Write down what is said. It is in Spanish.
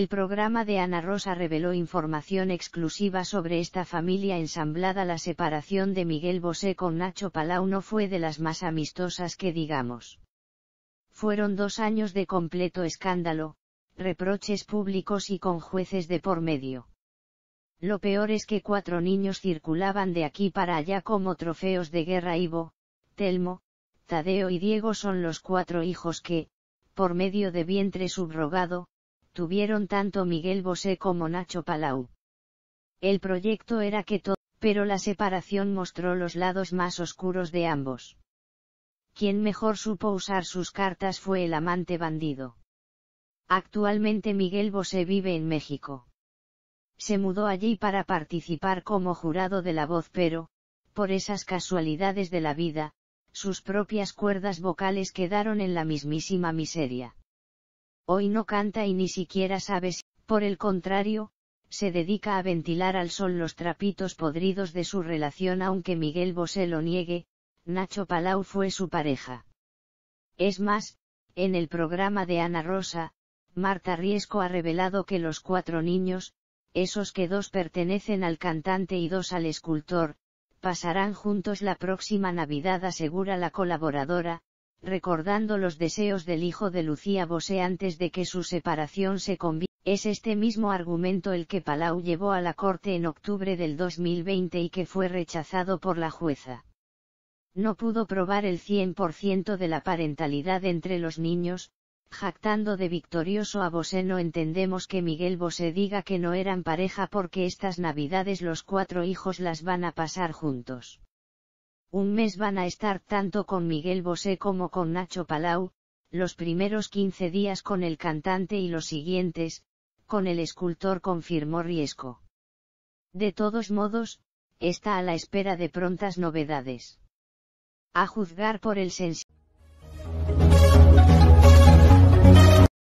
El programa de Ana Rosa reveló información exclusiva sobre esta familia ensamblada. La separación de Miguel Bosé con Nacho Palau no fue de las más amistosas que digamos. Fueron dos años de completo escándalo, reproches públicos y con jueces de por medio. Lo peor es que cuatro niños circulaban de aquí para allá como trofeos de guerra. Ivo, Telmo, Tadeo y Diego son los cuatro hijos que, por medio de vientre subrogado, tuvieron tanto Miguel Bosé como Nacho Palau. El proyecto era que todo, pero la separación mostró los lados más oscuros de ambos. Quien mejor supo usar sus cartas fue el amante bandido. Actualmente Miguel Bosé vive en México. Se mudó allí para participar como jurado de la voz pero, por esas casualidades de la vida, sus propias cuerdas vocales quedaron en la mismísima miseria hoy no canta y ni siquiera sabe si, por el contrario, se dedica a ventilar al sol los trapitos podridos de su relación aunque Miguel Bosé lo niegue, Nacho Palau fue su pareja. Es más, en el programa de Ana Rosa, Marta Riesco ha revelado que los cuatro niños, esos que dos pertenecen al cantante y dos al escultor, pasarán juntos la próxima Navidad asegura la colaboradora, recordando los deseos del hijo de Lucía Bosé antes de que su separación se convierta. Es este mismo argumento el que Palau llevó a la corte en octubre del 2020 y que fue rechazado por la jueza. No pudo probar el 100% de la parentalidad entre los niños, jactando de victorioso a Bosé no entendemos que Miguel Bosé diga que no eran pareja porque estas navidades los cuatro hijos las van a pasar juntos. Un mes van a estar tanto con Miguel Bosé como con Nacho Palau, los primeros 15 días con el cantante y los siguientes, con el escultor confirmó Riesco. De todos modos, está a la espera de prontas novedades. A juzgar por el sensible.